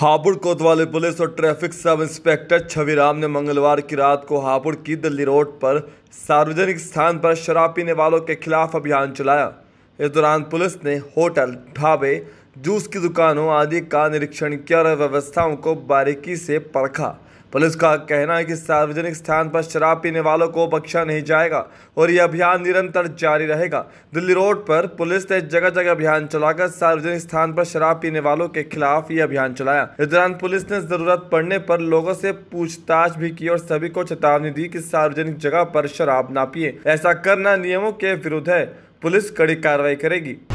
हापुड़ कोतवाली पुलिस और traffic sub inspector Chhaviram ने मंगलवार की रात को हापुड़ की दिल्ली रोड पर सार्वजनिक स्थान पर शराब पीने वालों के खिलाफ अभियान चलाया इस दौरान पुलिस ने होटल ढाबे जूस की दुकानों आदि का निरीक्षण किया और व्यवस्थाओं को बारीकी से परखा पुलिस का कहना है कि सार्वजनिक स्थान पर शराब पीने वालों को बख्शा नहीं जाएगा और यह अभियान निरंतर जारी रहेगा दिल्ली रोड पर पुलिस ने जगह जगह अभियान चलाकर सार्वजनिक स्थान पर शराब पीने वालों के खिलाफ ये अभियान चलाया इस दौरान पुलिस ने जरूरत पड़ने पर लोगों से पूछताछ भी की और सभी को चेतावनी दी की सार्वजनिक जगह पर शराब ना पिए ऐसा करना नियमों के विरुद्ध है पुलिस कड़ी कार्रवाई करेगी